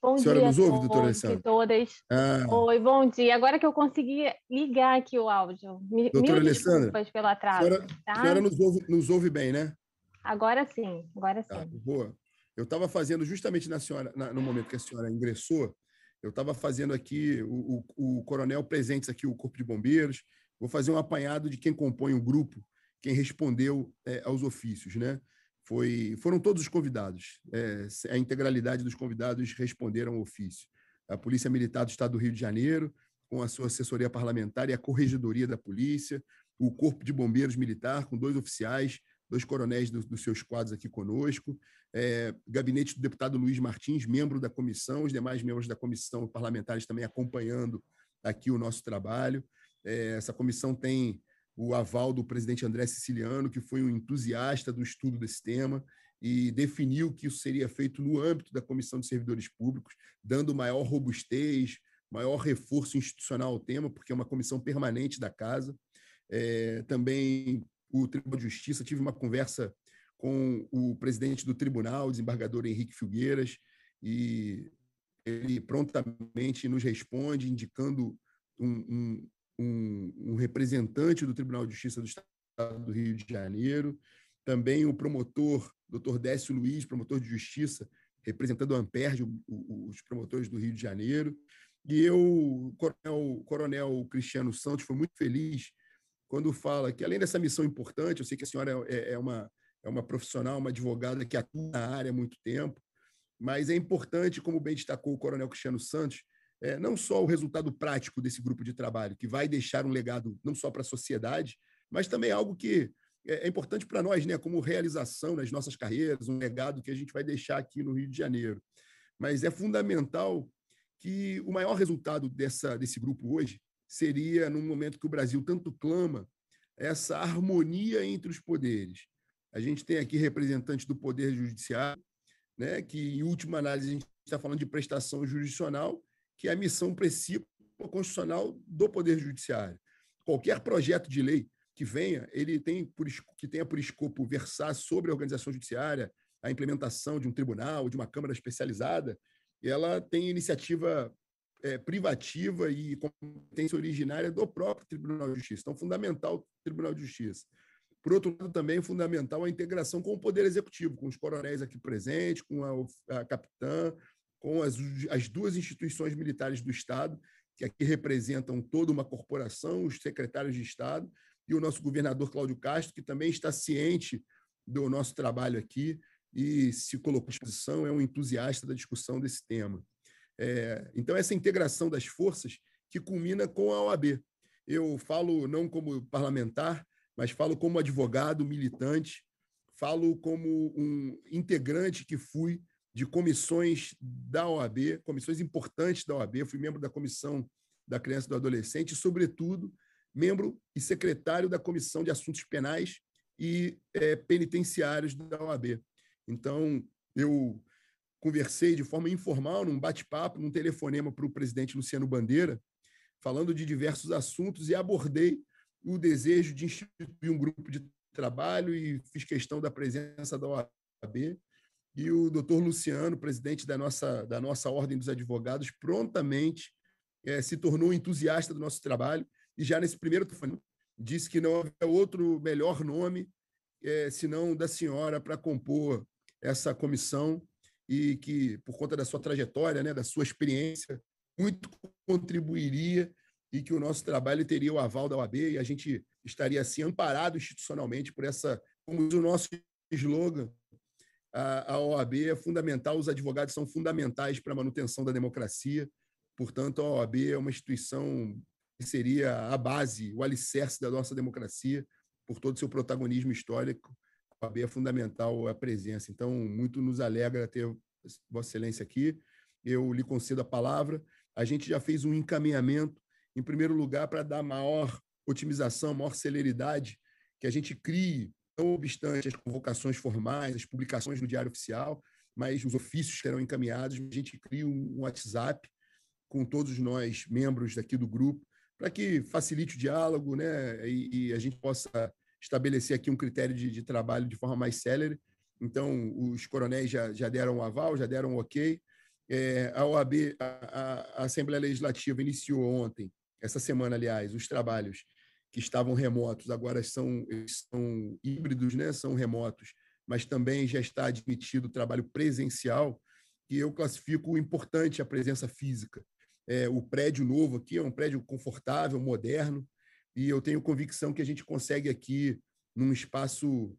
Bom senhora dia, nos ouve, doutora Alessandra? todas. Ah. Oi, bom dia. Agora que eu consegui ligar aqui o áudio. Me, doutora Alessandra, pelo atraso. A senhora, tá? senhora nos, ouve, nos ouve bem, né? Agora sim, agora tá, sim. Tá, boa. Eu estava fazendo justamente na senhora, na, no momento que a senhora ingressou, eu estava fazendo aqui o, o, o, coronel presentes aqui, o Corpo de Bombeiros. Vou fazer um apanhado de quem compõe o grupo, quem respondeu é, aos ofícios, né? Foi, foram todos os convidados. É, a integralidade dos convidados responderam ao ofício. A Polícia Militar do Estado do Rio de Janeiro, com a sua assessoria parlamentar e a corregedoria da polícia, o Corpo de Bombeiros Militar, com dois oficiais, dois coronéis do, dos seus quadros aqui conosco, é, gabinete do deputado Luiz Martins, membro da comissão, os demais membros da comissão parlamentares também acompanhando aqui o nosso trabalho. É, essa comissão tem o aval do presidente André Siciliano, que foi um entusiasta do estudo desse tema e definiu que isso seria feito no âmbito da Comissão de Servidores Públicos, dando maior robustez, maior reforço institucional ao tema, porque é uma comissão permanente da casa. É, também o Tribunal de Justiça. Tive uma conversa com o presidente do tribunal, o desembargador Henrique Filgueiras, e ele prontamente nos responde, indicando um, um, um, representante do Tribunal de Justiça do Estado do Rio de Janeiro, também o promotor, doutor Décio Luiz, promotor de justiça, representando o Amperge, os promotores do Rio de Janeiro. E eu, coronel, coronel Cristiano Santos, foi muito feliz quando fala que, além dessa missão importante, eu sei que a senhora é, é, é uma, é uma profissional, uma advogada que atua na área há muito tempo, mas é importante, como bem destacou o coronel Cristiano Santos, é, não só o resultado prático desse grupo de trabalho, que vai deixar um legado não só para a sociedade, mas também algo que é, é importante para nós, né, como realização nas nossas carreiras, um legado que a gente vai deixar aqui no Rio de Janeiro. Mas é fundamental que o maior resultado dessa, desse grupo hoje seria, num momento que o Brasil tanto clama, essa harmonia entre os poderes. A gente tem aqui representantes do Poder Judiciário, né, que, em última análise, a gente está falando de prestação jurisdicional, que é a missão principal constitucional do Poder Judiciário. Qualquer projeto de lei que venha, ele tem por, que tenha por escopo versar sobre a organização judiciária, a implementação de um tribunal, de uma Câmara especializada, ela tem iniciativa é, privativa e competência originária do próprio Tribunal de Justiça. Então, fundamental o Tribunal de Justiça. Por outro lado, também é fundamental a integração com o Poder Executivo, com os coronéis aqui presentes, com a, a capitã, com as, as duas instituições militares do Estado, que aqui representam toda uma corporação, os secretários de Estado, e o nosso governador Cláudio Castro, que também está ciente do nosso trabalho aqui e se colocou à disposição, é um entusiasta da discussão desse tema. É, então, essa integração das forças que culmina com a OAB. Eu falo não como parlamentar, mas falo como advogado, militante, falo como um integrante que fui de comissões da OAB, comissões importantes da OAB, fui membro da comissão da criança e do adolescente, e, sobretudo, membro e secretário da comissão de assuntos penais e é, penitenciários da OAB. Então, eu conversei de forma informal, num bate-papo, num telefonema para o presidente Luciano Bandeira, falando de diversos assuntos e abordei o desejo de instituir um grupo de trabalho e fiz questão da presença da OAB. E o doutor Luciano, presidente da nossa, da nossa Ordem dos Advogados, prontamente é, se tornou entusiasta do nosso trabalho e já nesse primeiro telefonema disse que não havia outro melhor nome é, senão da senhora para compor essa comissão e que, por conta da sua trajetória, né, da sua experiência, muito contribuiria e que o nosso trabalho teria o aval da OAB e a gente estaria assim amparado institucionalmente por essa, como o nosso slogan, a, a OAB é fundamental, os advogados são fundamentais para a manutenção da democracia. Portanto, a OAB é uma instituição que seria a base, o alicerce da nossa democracia, por todo o seu protagonismo histórico OAB é fundamental a presença. Então, muito nos alegra ter Vossa Excelência aqui. Eu lhe concedo a palavra. A gente já fez um encaminhamento, em primeiro lugar, para dar maior otimização, maior celeridade, que a gente crie, não obstante as convocações formais, as publicações no Diário Oficial, mas os ofícios serão encaminhados. A gente cria um WhatsApp com todos nós, membros daqui do grupo, para que facilite o diálogo né, e, e a gente possa estabelecer aqui um critério de, de trabalho de forma mais célere. Então, os coronéis já, já deram o um aval, já deram o um ok. É, a OAB, a, a, Assembleia Legislativa, iniciou ontem, essa semana, aliás, os trabalhos que estavam remotos, agora são, são híbridos, né? são remotos, mas também já está admitido o trabalho presencial, que eu classifico importante a presença física. É, o prédio novo aqui é um prédio confortável, moderno, e eu tenho convicção que a gente consegue aqui, num espaço,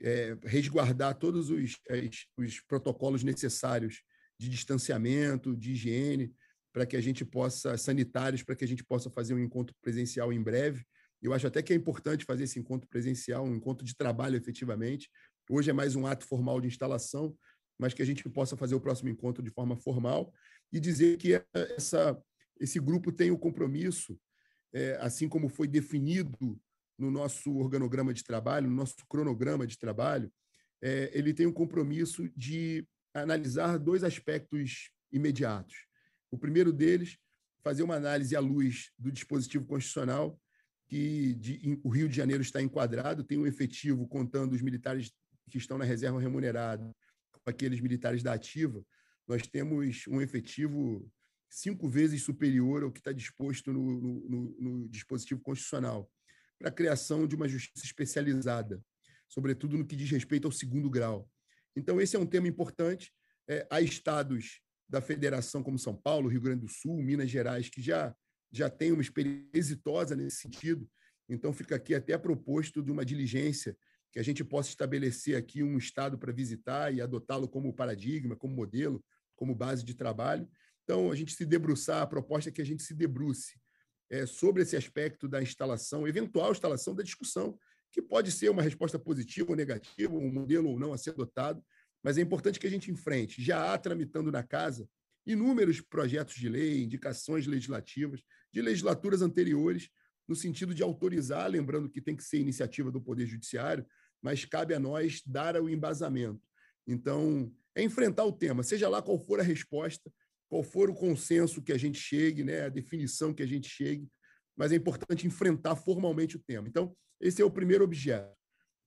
é, resguardar todos os, as, os protocolos necessários de distanciamento, de higiene, para que a gente possa, sanitários, para que a gente possa fazer um encontro presencial em breve. Eu acho até que é importante fazer esse encontro presencial, um encontro de trabalho efetivamente. Hoje é mais um ato formal de instalação, mas que a gente possa fazer o próximo encontro de forma formal e dizer que essa, esse grupo tem o compromisso é, assim como foi definido no nosso organograma de trabalho, no nosso cronograma de trabalho, é, ele tem um compromisso de analisar dois aspectos imediatos. O primeiro deles, fazer uma análise à luz do dispositivo constitucional, que de, em, o Rio de Janeiro está enquadrado, tem um efetivo contando os militares que estão na reserva remunerada com aqueles militares da ativa. Nós temos um efetivo cinco vezes superior ao que está disposto no, no, no dispositivo constitucional, para a criação de uma justiça especializada, sobretudo no que diz respeito ao segundo grau. Então, esse é um tema importante. É, há estados da federação, como São Paulo, Rio Grande do Sul, Minas Gerais, que já, já têm uma experiência exitosa nesse sentido. Então, fica aqui até proposto de uma diligência que a gente possa estabelecer aqui um estado para visitar e adotá-lo como paradigma, como modelo, como base de trabalho, então, a gente se debruçar, a proposta é que a gente se debruce é, sobre esse aspecto da instalação, eventual instalação da discussão, que pode ser uma resposta positiva ou negativa, um modelo ou não a ser adotado, mas é importante que a gente enfrente. Já há tramitando na casa inúmeros projetos de lei, indicações legislativas de legislaturas anteriores, no sentido de autorizar, lembrando que tem que ser iniciativa do Poder Judiciário, mas cabe a nós dar o embasamento. Então, é enfrentar o tema, seja lá qual for a resposta, qual for o consenso que a gente chegue, né, a definição que a gente chegue, mas é importante enfrentar formalmente o tema. Então, esse é o primeiro objeto.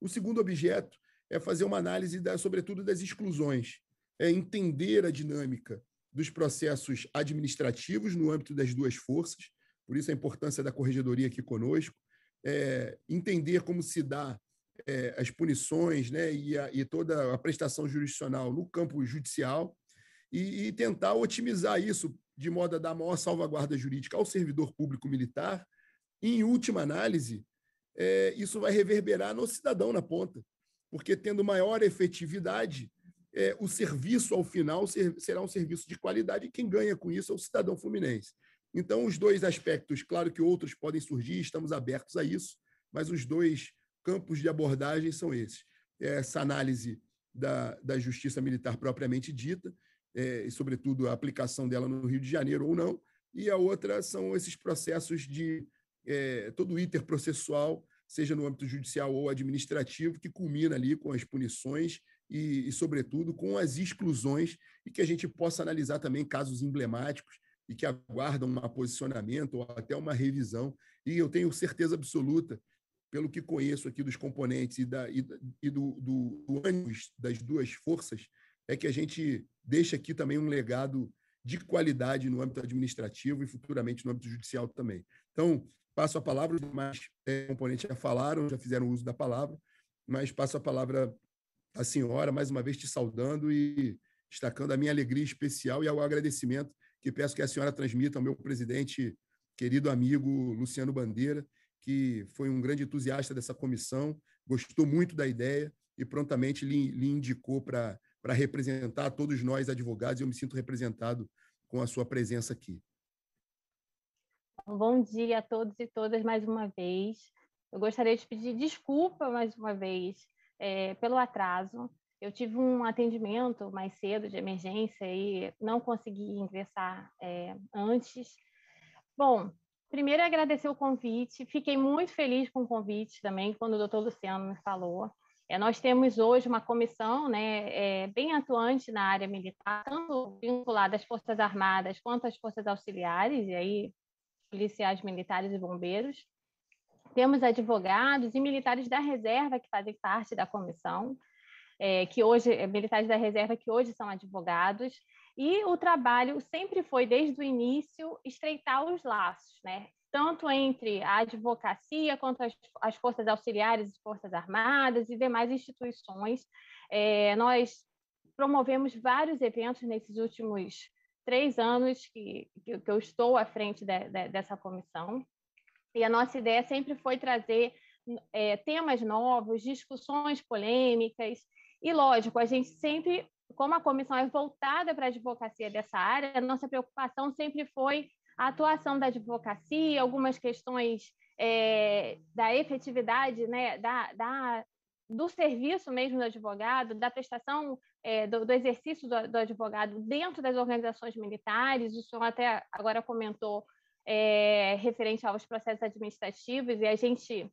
O segundo objeto é fazer uma análise, da, sobretudo, das exclusões, é entender a dinâmica dos processos administrativos no âmbito das duas forças, por isso a importância da corregedoria aqui conosco, é, entender como se dá é, as punições né, e, a, e toda a prestação jurisdicional no campo judicial, e, e tentar otimizar isso de modo a dar maior salvaguarda jurídica ao servidor público militar. em última análise, é, isso vai reverberar no cidadão na ponta, porque tendo maior efetividade, é, o serviço ao final ser, será um serviço de qualidade e quem ganha com isso é o cidadão fluminense. Então, os dois aspectos, claro que outros podem surgir, estamos abertos a isso, mas os dois campos de abordagem são esses. Essa análise da, da justiça militar propriamente dita é, e, sobretudo, a aplicação dela no Rio de Janeiro ou não, e a outra são esses processos de é, todo o iter processual, seja no âmbito judicial ou administrativo, que culmina ali com as punições e, e, sobretudo, com as exclusões, e que a gente possa analisar também casos emblemáticos e que aguardam um posicionamento ou até uma revisão. E eu tenho certeza absoluta, pelo que conheço aqui dos componentes e, da, e, e do, do, do das duas forças, é que a gente deixa aqui também um legado de qualidade no âmbito administrativo e futuramente no âmbito judicial também. Então, passo a palavra, os demais é, componentes já falaram, já fizeram uso da palavra, mas passo a palavra à senhora, mais uma vez te saudando e destacando a minha alegria especial e ao agradecimento que peço que a senhora transmita ao meu presidente, querido amigo Luciano Bandeira, que foi um grande entusiasta dessa comissão, gostou muito da ideia e prontamente lhe, lhe indicou para para representar todos nós advogados e eu me sinto representado com a sua presença aqui. Então, bom dia a todos e todas mais uma vez. Eu gostaria de pedir desculpa mais uma vez é, pelo atraso. Eu tive um atendimento mais cedo de emergência e não consegui ingressar é, antes. Bom, primeiro agradecer o convite. Fiquei muito feliz com o convite também, quando o doutor Luciano me falou. É, nós temos hoje uma comissão né, é, bem atuante na área militar, tanto vinculada às Forças Armadas quanto às Forças Auxiliares, e aí policiais militares e bombeiros. Temos advogados e militares da reserva que fazem parte da comissão, é, que hoje, é, militares da reserva que hoje são advogados. E o trabalho sempre foi, desde o início, estreitar os laços, né? tanto entre a advocacia quanto as, as forças auxiliares e forças armadas e demais instituições. É, nós promovemos vários eventos nesses últimos três anos que, que, que eu estou à frente de, de, dessa comissão. E a nossa ideia sempre foi trazer é, temas novos, discussões polêmicas. E, lógico, a gente sempre, como a comissão é voltada para a advocacia dessa área, a nossa preocupação sempre foi a atuação da advocacia, algumas questões é, da efetividade né, da, da, do serviço mesmo do advogado, da prestação é, do, do, exercício do, do, advogado dentro das organizações militares, o senhor até agora comentou é, referente aos processos administrativos, e a gente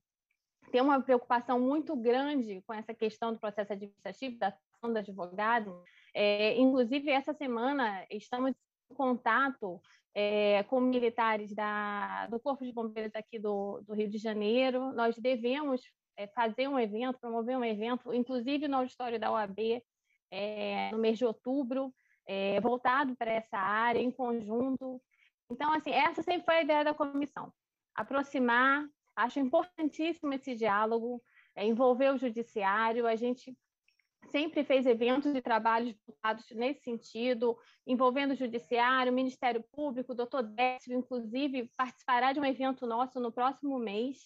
tem uma preocupação muito grande com essa questão do processo administrativo, da ação do advogado. É, inclusive, essa semana estamos em contato é, com militares da, do Corpo de Bombeiros aqui do, do Rio de Janeiro. Nós devemos é, fazer um evento, promover um evento, inclusive no auditório da OAB, é, eh, no mês de outubro, voltado para essa área, em conjunto. Então, assim, essa sempre foi a ideia da comissão, aproximar. Acho importantíssimo esse diálogo, envolver o judiciário. A gente sempre fez eventos e trabalhos voltados nesse sentido, envolvendo o Judiciário, o Ministério Público, o doutor Décio, inclusive, participará de um evento nosso no próximo mês.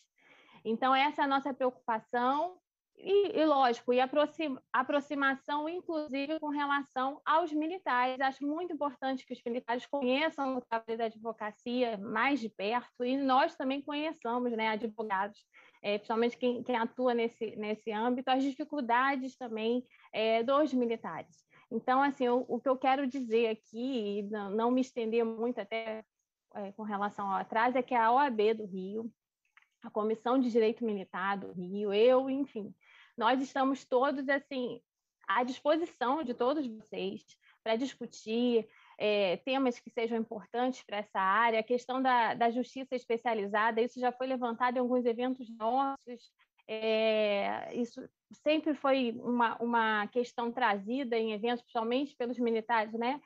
Então, essa é a nossa preocupação. E, e lógico, e aproxima, aproximação, inclusive, com relação aos militares. Acho muito importante que os militares conheçam o trabalho da advocacia mais de perto e nós também conheçamos, né, advogados é, principalmente quem, quem, atua nesse, nesse âmbito, as dificuldades também é, dos militares. Então, assim, eu, o que eu quero dizer aqui, e não, não me estender muito até é, com relação ao atraso, é que a OAB do Rio, a Comissão de Direito Militar do Rio, eu, enfim, nós estamos todos, assim, à disposição de todos vocês para discutir, é, temas que sejam importantes para essa área, a questão da, da justiça especializada, isso já foi levantado em alguns eventos nossos, é, isso sempre foi uma, uma questão trazida em eventos, principalmente pelos militares, né?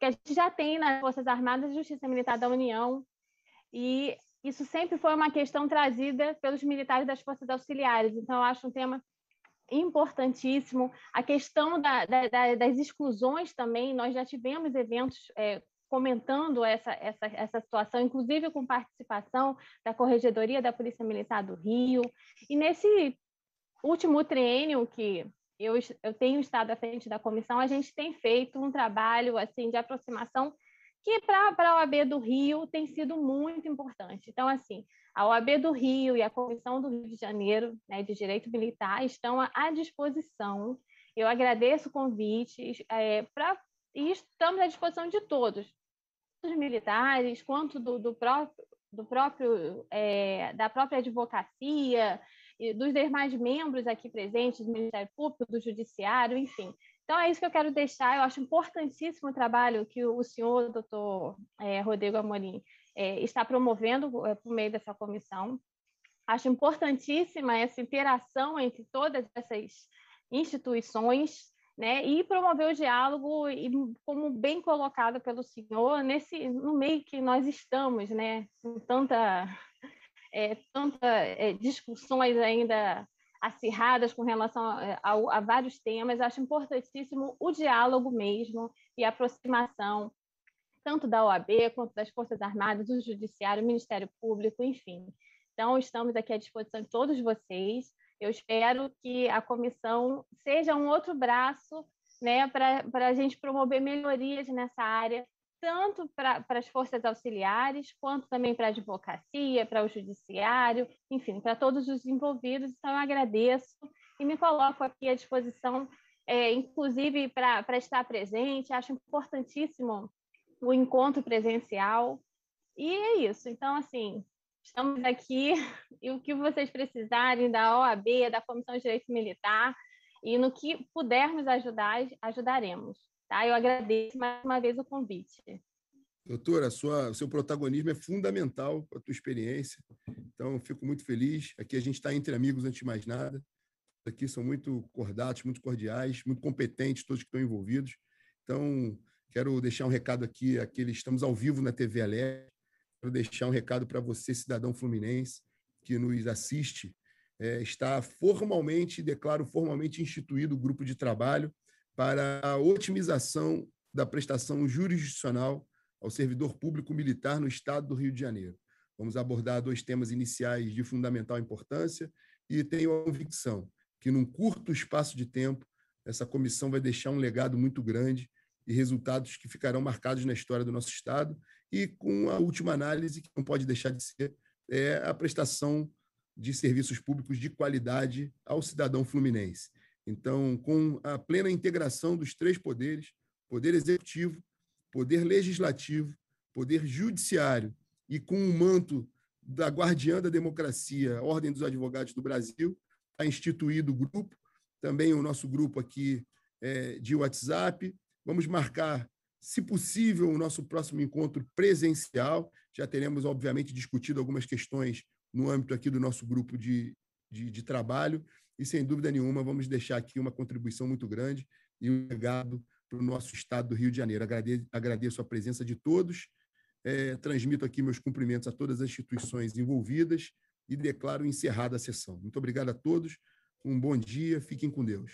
Que a gente já tem nas Forças Armadas a Justiça Militar da União, e isso sempre foi uma questão trazida pelos militares das Forças Auxiliares. Então, eu acho um tema importantíssimo. A questão da, da, da, das exclusões também, nós já tivemos eventos é, comentando essa, essa, essa situação, inclusive com participação da Corregedoria da Polícia Militar do Rio. E nesse último triênio que eu, eu tenho estado à frente da comissão, a gente tem feito um trabalho assim de aproximação que para a OAB do Rio tem sido muito importante. Então, assim, a OAB do Rio e a Comissão do Rio de Janeiro né, de Direito Militar estão à disposição. Eu agradeço o convite é, pra, e estamos à disposição de todos, dos militares, quanto do, do próprio, do próprio é, da própria advocacia, dos demais membros aqui presentes, do Ministério Público, do Judiciário, enfim. Então, é isso que eu quero deixar. Eu acho importantíssimo o trabalho que o senhor, doutor é, Rodrigo Amorim, é, está promovendo é, por meio dessa comissão. Acho importantíssima essa interação entre todas essas instituições, né, e promover o diálogo, e, como bem colocado pelo senhor, nesse no meio que nós estamos, né, com tanta, é, tanta é, discussões ainda acirradas com relação a, é, a, a, vários temas, acho importantíssimo o diálogo mesmo e a aproximação tanto da OAB quanto das Forças Armadas, do Judiciário, Ministério Público, enfim. Então, estamos aqui à disposição de todos vocês. Eu espero que a comissão seja um outro braço né, para a gente promover melhorias nessa área, tanto para as forças auxiliares, quanto também para a advocacia, para o judiciário, enfim, para todos os envolvidos. Então, eu agradeço e me coloco aqui à disposição, é, inclusive para estar presente. Acho importantíssimo o encontro presencial. E é isso. Então, assim, estamos aqui e o que vocês precisarem da OAB, da Comissão de Direito Militar, e no que pudermos ajudar, ajudaremos. Tá? Eu agradeço mais uma vez o convite. Doutora, sua, seu protagonismo é fundamental para a sua experiência, então fico muito feliz. Aqui a gente está entre amigos, antes de mais nada. Aqui são muito cordatos, muito cordiais, muito competentes todos que estão envolvidos. Então, Quero deixar um recado aqui, aquele estamos ao vivo na TV Alerta. Quero deixar um recado para você, cidadão fluminense, que nos assiste. É, está formalmente, declaro formalmente instituído o grupo de trabalho para a otimização da prestação jurisdicional ao servidor público militar no Estado do Rio de Janeiro. Vamos abordar dois temas iniciais de fundamental importância e tenho a convicção que, num curto espaço de tempo, essa comissão vai deixar um legado muito grande e resultados que ficarão marcados na história do nosso Estado. E com a última análise, que não pode deixar de ser, é a prestação de serviços públicos de qualidade ao cidadão fluminense. Então, com a plena integração dos três poderes poder executivo, poder legislativo, poder judiciário e com o manto da guardiã da democracia, Ordem dos Advogados do Brasil, está instituído o grupo, também o nosso grupo aqui é, de WhatsApp, Vamos marcar, se possível, o nosso próximo encontro presencial. Já teremos, obviamente, discutido algumas questões no âmbito aqui do nosso grupo de, de, de trabalho. E, sem dúvida nenhuma, vamos deixar aqui uma contribuição muito grande e um legado para o nosso estado do Rio de Janeiro. Agradeço, agradeço a presença de todos. É, transmito aqui meus cumprimentos a todas as instituições envolvidas e declaro encerrada a sessão. Muito obrigado a todos, um bom dia, fiquem com Deus.